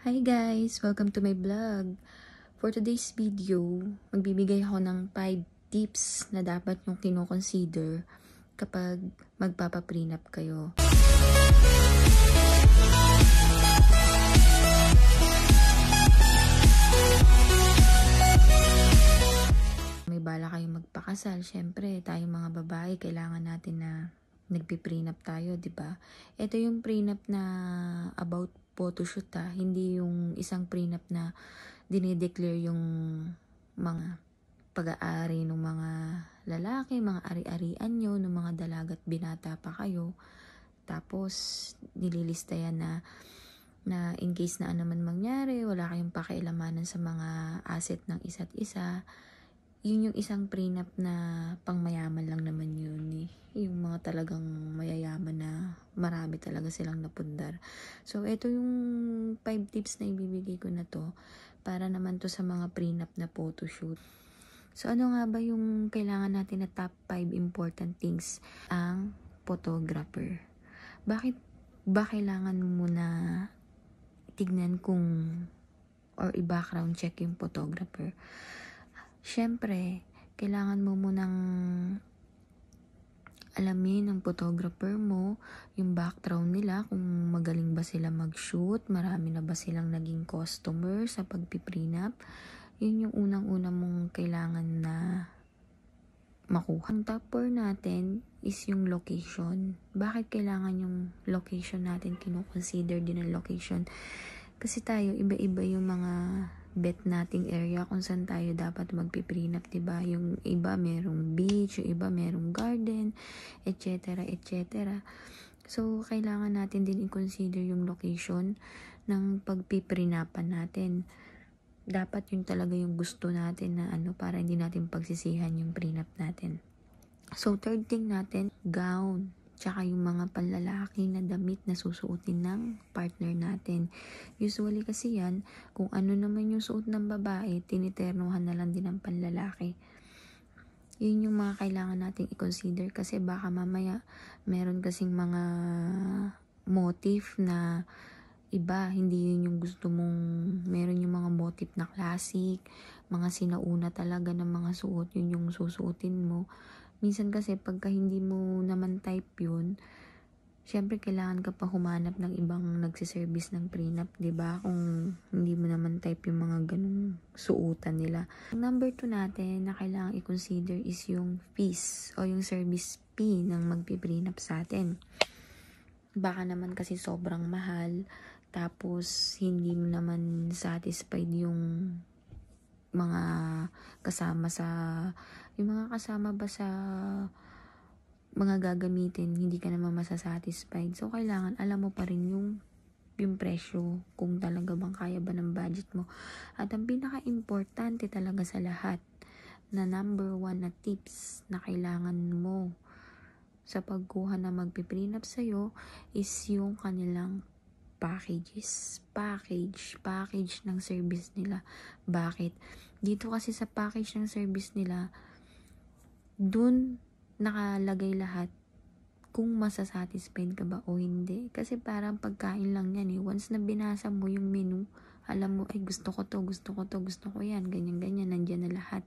Hi guys! Welcome to my vlog. For today's video, magbibigay ako ng 5 tips na dapat yung kinoconsider kapag magpapaprinap kayo. May bala kayong magpakasal. syempre tayong mga babae, kailangan natin na nagpi-prenup tayo, 'di ba? Ito yung prenup na about photoshoot ha, ah. hindi yung isang prenup na dinideclare yung mga pag-aari ng mga lalaki, mga ari-arian nyo, ng mga dalagat binata pa kayo. Tapos, nililista yan na, na in case na anuman mangyari, wala kayong pakialamanan sa mga asset ng isa't isa yun yung isang prenup na pangmayaman lang naman yun eh. Yung mga talagang mayayaman na marami talaga silang napundar. So, ito yung 5 tips na ibibigay ko na to para naman to sa mga prenup na photoshoot. So, ano nga ba yung kailangan natin na top 5 important things ang photographer? Bakit ba kailangan mo na tignan kung or i-background check yung photographer? syempre, kailangan mo munang alamin ng photographer mo yung background nila kung magaling ba sila mag-shoot, marami na ba silang naging customer sa pagpiprinap. Yun yung unang-una mong kailangan na makuha. Ang top natin is yung location. Bakit kailangan yung location natin kinukonsider din ang location? Kasi tayo, iba-iba yung mga bet nating area kung saan tayo dapat magpiprinap, ba diba? Yung iba merong beach, yung iba merong garden, etc. etc. So, kailangan natin din i-consider yung location ng pagpiprinapan natin. Dapat yun talaga yung gusto natin na ano para hindi natin pagsisihan yung prenup natin. So, third thing natin, gown tsaka yung mga panlalaki na damit na susuotin ng partner natin. Usually kasi yan, kung ano naman yung suot ng babae, tiniternuhan na lang din ng panlalaki. Yun yung mga kailangan nating i-consider kasi baka mamaya meron kasing mga motif na iba, hindi yun yung gusto mong, meron yung mga motif na classic, mga sinauna talaga ng mga suot, yun yung susuotin mo Minsan kasi pagka hindi mo naman type yun, syempre kailangan ka pa humanap ng ibang nagsiservice ng prenup, ba diba? Kung hindi mo naman type yung mga ganung suotan nila. Number 2 natin na kailangan i-consider is yung fees o yung service fee ng magpiprenup sa atin. Baka naman kasi sobrang mahal, tapos hindi mo naman satisfied yung mga kasama sa yung mga kasama ba sa mga gagamitin, hindi ka naman masasatisfied. So, kailangan alam mo pa rin yung, yung presyo, kung talaga bang kaya ba ng budget mo. At ang pinaka-importante talaga sa lahat, na number one na tips na kailangan mo sa pagkuha na magpiprinap sa'yo is yung kanilang packages. Package. Package ng service nila. Bakit? Dito kasi sa package ng service nila, dun nakalagay lahat kung masasatisfied ka ba o hindi. Kasi parang pagkain lang yan eh. Once na binasa mo yung menu, alam mo, ay gusto ko to, gusto ko to, gusto ko yan, ganyan, ganyan, nandiyan na lahat.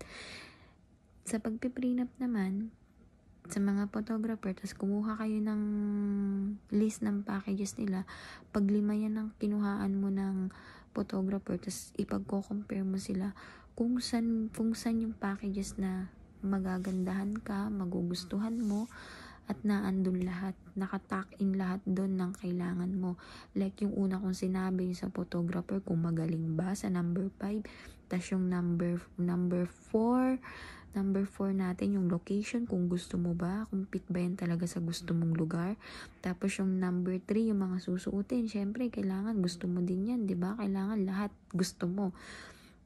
Sa pagpiprinap naman, sa mga photographer, tapos kumuha kayo ng list ng packages nila, pag lima yan ang kinuhaan mo ng photographer, tapos ipagko-compare mo sila kung saan, kung saan yung packages na magagandahan ka, magugustuhan mo, at naandun lahat, nakatak in lahat doon ng kailangan mo. Like yung una kong sinabi sa photographer kung magaling ba sa number 5, tas yung number number 4, number 4 natin yung location kung gusto mo ba, kung fit ba yan talaga sa gusto mong lugar. Tapos yung number 3, yung mga susuotin, syempre kailangan gusto mo din yan, 'di ba? Kailangan lahat gusto mo.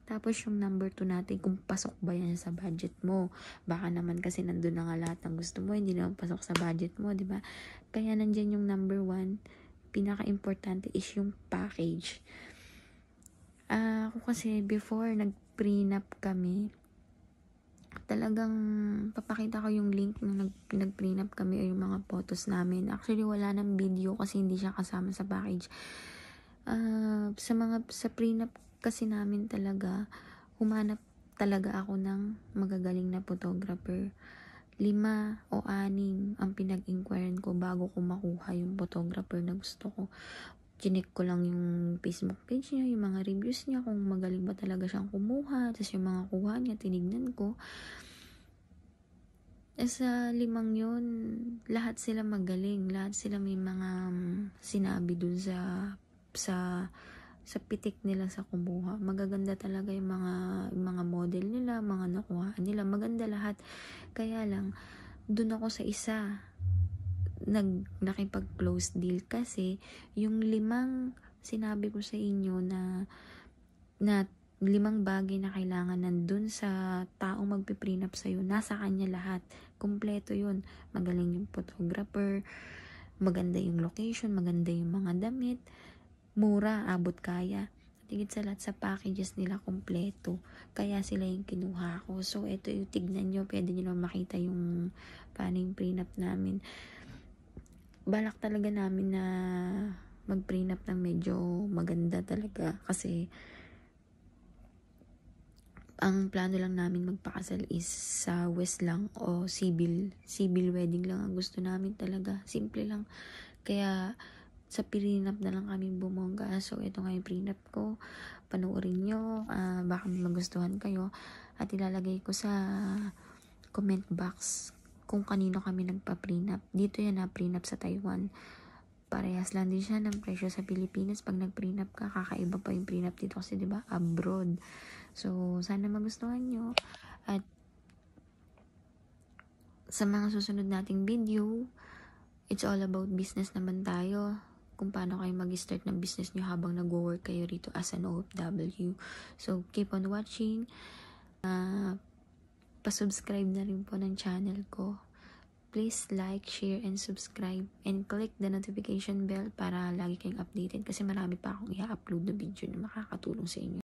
Tapos yung number 2 natin, kung pasok ba yan sa budget mo. Baka naman kasi nandun na nga lahat ng gusto mo, hindi naman pasok sa budget mo, di ba? Kaya nandyan yung number 1, pinaka-importante is yung package. Uh, kasi before nag-prenup kami, talagang papakita ko yung link na nag, nag-prenup kami o yung mga photos namin. Actually, wala ng video kasi hindi siya kasama sa package. Uh, sa mga sa prenup kasi namin talaga, humanap talaga ako ng magagaling na photographer. Lima o anim ang pinag inquire ko bago ko makuha yung photographer na gusto ko. Chinek ko lang yung Facebook page niya, yung mga reviews niya, kung magaling ba talaga siyang kumuha. Tapos yung mga kuha niya, tinignan ko. E sa limang yun, lahat sila magaling. Lahat sila may mga mm, sinabi dun sa sa sa pitik nila sa kumuha. Magaganda talaga yung mga, yung mga model nila, mga nakuha nila. Maganda lahat. Kaya lang, dun ako sa isa nag nakipag-close deal kasi yung limang sinabi ko sa inyo na na limang bagay na kailangan nandun sa taong magpiprinap sa'yo, nasa kanya lahat. Kompleto yun. Magaling yung photographer, maganda yung location, maganda yung mga damit, mura, abot kaya. Tingit higit sa lahat sa packages nila kompleto. Kaya sila yung kinuha ko. So, ito yung tignan nyo. Pwede nyo lang makita yung paano yung prenup namin. Balak talaga namin na mag-prenup ng medyo maganda talaga. Kasi, ang plano lang namin magpakasal is sa West lang o civil. Civil wedding lang ang gusto namin talaga. Simple lang. Kaya, sa prenup na lang kami bumongga. So, ito nga yung prenup ko. Panoorin nyo. Uh, baka magustuhan kayo. At ilalagay ko sa comment box kung kanino kami nagpa-prenup. Dito yan na prenup sa Taiwan. Parehas lang din siya ng presyo sa Pilipinas. Pag nag-prenup ka, kakaiba pa yung prenup dito kasi 'di ba abroad. So, sana magustuhan nyo. At sa mga susunod nating video, it's all about business naman tayo kung paano kayo mag-start ng business nyo habang nag-work kayo rito as an OFW. So, keep on watching. Uh, pasubscribe na rin po ng channel ko. Please like, share, and subscribe. And click the notification bell para lagi kayong updated kasi marami pa akong i-upload na video na makakatulong sa inyo.